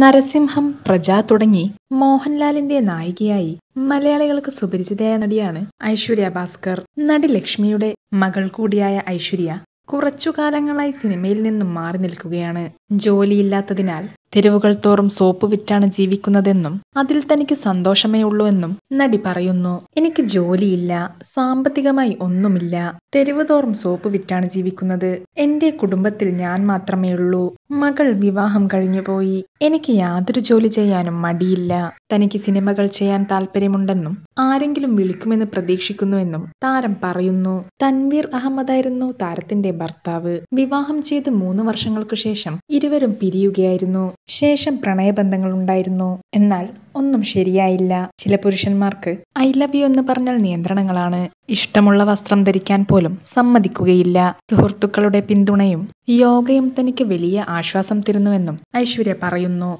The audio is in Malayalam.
നരസിംഹം പ്രജ തുടങ്ങി മോഹൻലാലിന്റെ നായികയായി മലയാളികൾക്ക് സുപരിചിതയായ നടിയാണ് ഐശ്വര്യ ഭാസ്കർ നടി ലക്ഷ്മിയുടെ മകൾ കൂടിയായ ഐശ്വര്യ കുറച്ചു കാലങ്ങളായി സിനിമയിൽ നിന്നും മാറി നിൽക്കുകയാണ് ജോലിയില്ലാത്തതിനാൽ തെരുവുകൾ തോറും സോപ്പ് വിറ്റാണ് ജീവിക്കുന്നതെന്നും അതിൽ തനിക്ക് സന്തോഷമേ ഉള്ളൂ എന്നും നടി പറയുന്നു എനിക്ക് ജോലിയില്ല സാമ്പത്തികമായി ഒന്നുമില്ല തെരുവ് തോറും സോപ്പ് വിറ്റാണ് ജീവിക്കുന്നത് എന്റെ കുടുംബത്തിൽ ഞാൻ മാത്രമേ ഉള്ളൂ മകൾ വിവാഹം കഴിഞ്ഞുപോയി എനിക്ക് യാതൊരു ജോലി ചെയ്യാനും മടിയില്ല തനിക്ക് സിനിമകൾ ചെയ്യാൻ താല്പര്യമുണ്ടെന്നും ആരെങ്കിലും വിളിക്കുമെന്ന് പ്രതീക്ഷിക്കുന്നുവെന്നും താരം പറയുന്നു തൻവീർ അഹമ്മദായിരുന്നു താരത്തിന്റെ ഭർത്താവ് വിവാഹം ചെയ്ത് മൂന്ന് വർഷങ്ങൾക്കു ശേഷം ഇരുവരും പിരിയുകയായിരുന്നു ശേഷം പ്രണയബന്ധങ്ങൾ ഉണ്ടായിരുന്നു എന്നാൽ ഒന്നും ശരിയായില്ല ചില പുരുഷന്മാർക്ക് ഐ ലവ് യു എന്ന് പറഞ്ഞാൽ നിയന്ത്രണങ്ങളാണ് ഇഷ്ടമുള്ള വസ്ത്രം ധരിക്കാൻ പോലും സമ്മതിക്കുകയില്ല സുഹൃത്തുക്കളുടെ പിന്തുണയും യോഗയും തനിക്ക് വലിയ ആശ്വാസം തരുന്നുവെന്നും ഐശ്വര്യ പറയുന്നു